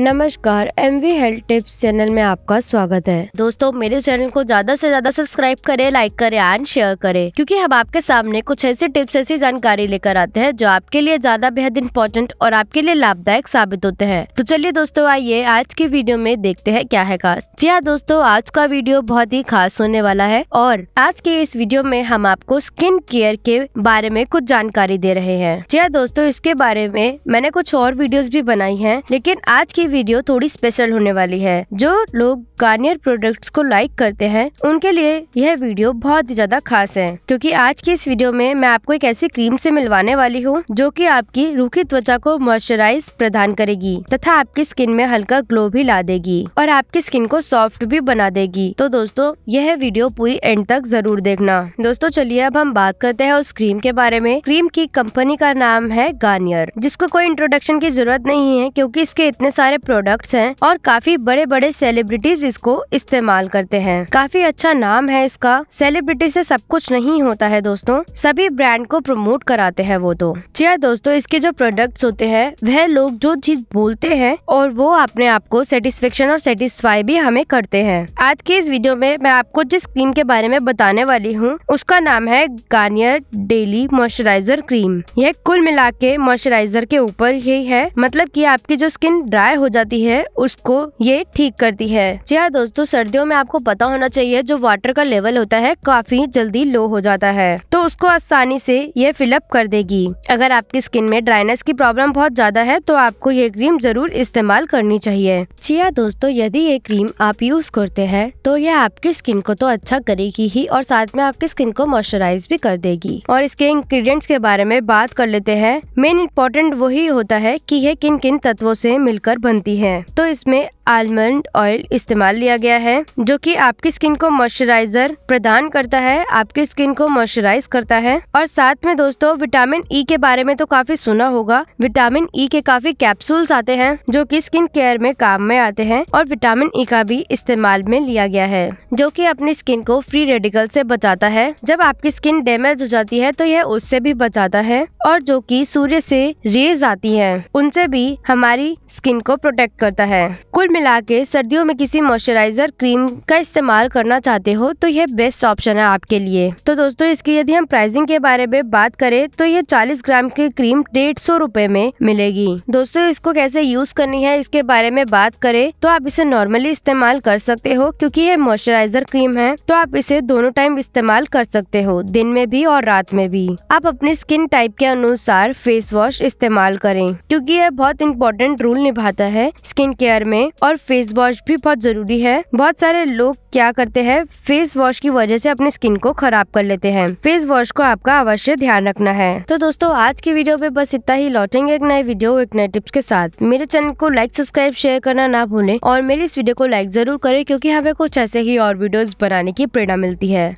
नमस्कार M V health tips channel में आपका स्वागत है दोस्तों मेरे चैनल को ज्यादा से ज्यादा सब्सक्राइब करें लाइक करें एंड शेयर करें क्योंकि हम आपके सामने कुछ ऐसे टिप्स ऐसी जानकारी लेकर आते हैं जो आपके लिए ज्यादा बेहद इंपॉर्टेंट और आपके लिए लाभदायक साबित होते हैं तो चलिए दोस्तों आइए आज की वीडियो में देखते हैं क्या है खास जी हाँ दोस्तों आज का वीडियो बहुत ही खास होने वाला है और आज के इस वीडियो में हम आपको स्किन केयर के बारे में कुछ जानकारी दे रहे हैं जी हाँ दोस्तों इसके बारे में मैंने कुछ और वीडियो भी बनाई है लेकिन आज की वीडियो थोड़ी स्पेशल होने वाली है जो लोग गार्नियर प्रोडक्ट्स को लाइक करते हैं उनके लिए यह वीडियो बहुत ही ज्यादा खास है क्योंकि आज की इस वीडियो में मैं आपको एक ऐसी क्रीम से मिलवाने वाली हूँ जो कि आपकी रूखी त्वचा को मॉइस्चराइज प्रदान करेगी तथा आपकी स्किन में हल्का ग्लो भी ला देगी और आपकी स्किन को सॉफ्ट भी बना देगी तो दोस्तों यह वीडियो पूरी एंड तक जरूर देखना दोस्तों चलिए अब हम बात करते हैं उस क्रीम के बारे में क्रीम की कंपनी का नाम है गार्नियर जिसको कोई इंट्रोडक्शन की जरूरत नहीं है क्योंकि इसके इतने सारे सारे प्रोडक्ट्स हैं और काफी बड़े बड़े सेलिब्रिटीज इसको इस्तेमाल करते हैं काफी अच्छा नाम है इसका सेलिब्रिटी से सब कुछ नहीं होता है दोस्तों सभी ब्रांड को प्रमोट कराते हैं वो तो जी हाँ दोस्तों इसके जो प्रोडक्ट्स होते हैं वह लोग जो चीज बोलते हैं और वो अपने आप को सेटिस्फेक्शन और सेटिस्फाई भी हमें करते हैं आज के इस वीडियो में मैं आपको जिस क्रीम के बारे में बताने वाली हूँ उसका नाम है गार्नियर डेली मॉइस्चराइजर क्रीम यह कुल मिला के मॉइस्चराइजर के ऊपर ही है मतलब की आपकी जो स्किन ड्राई हो हो जाती है उसको ये ठीक करती है जी हाँ दोस्तों सर्दियों में आपको पता होना चाहिए जो वाटर का लेवल होता है काफी जल्दी लो हो जाता है तो उसको आसानी से ये फिलअप कर देगी अगर आपकी स्किन में ड्राइनेस की प्रॉब्लम बहुत ज्यादा है तो आपको ये क्रीम जरूर इस्तेमाल करनी चाहिए जी हाँ दोस्तों यदि ये क्रीम आप यूज करते हैं तो यह आपकी स्किन को तो अच्छा करेगी ही और साथ में आपकी स्किन को मॉइस्चराइज भी कर देगी और इसके इंग्रीडियंट्स के बारे में बात कर लेते हैं मेन इम्पोर्टेंट वही होता है कि यह किन किन तत्वों से मिलकर बन बनती है तो इसमें आलमंड ऑयल इस्तेमाल लिया गया है जो कि आपकी स्किन को मॉइस्चराइजर प्रदान करता है आपकी स्किन को मॉइस्चराइज करता है और साथ में दोस्तों विटामिन ई e के बारे में तो काफी सुना होगा विटामिन ई e के काफी कैप्सूल्स आते हैं जो कि स्किन केयर में काम में आते हैं और विटामिन ई e का भी इस्तेमाल में लिया गया है जो की अपनी स्किन को फ्री रेडिकल से बचाता है जब आपकी स्किन डैमेज हो जाती है तो यह उससे भी बचाता है और जो कि सूर्य से रेज आती है उनसे भी हमारी स्किन को प्रोटेक्ट करता है कुल मिला के सर्दियों में किसी मॉइस्चराइजर क्रीम का इस्तेमाल करना चाहते हो तो यह बेस्ट ऑप्शन है आपके लिए तो दोस्तों इसकी यदि हम प्राइसिंग के बारे में बात करें तो ये 40 ग्राम की क्रीम डेढ़ सौ रूपए में मिलेगी दोस्तों इसको कैसे यूज करनी है इसके बारे में बात करें तो आप इसे नॉर्मली इस्तेमाल कर सकते हो क्योंकि ये मॉइस्चराइजर क्रीम है तो आप इसे दोनों टाइम इस्तेमाल कर सकते हो दिन में भी और रात में भी आप अपनी स्किन टाइप के अनुसार फेस वॉश इस्तेमाल करें क्योंकि यह बहुत इंपॉर्टेंट रोल निभाता है स्किन केयर में और फेस वॉश भी बहुत जरूरी है बहुत सारे लोग क्या करते हैं फेस वॉश की वजह से अपनी स्किन को खराब कर लेते हैं फेस वॉश को आपका अवश्य ध्यान रखना है तो दोस्तों आज की वीडियो में बस इतना ही लौटेंगे एक नए वीडियो एक नए टिप्स के साथ मेरे चैनल को लाइक सब्सक्राइब शेयर करना ना भूलें और मेरी इस वीडियो को लाइक जरूर करें क्योंकि हमें कुछ ऐसे ही और वीडियोस बनाने की प्रेरणा मिलती है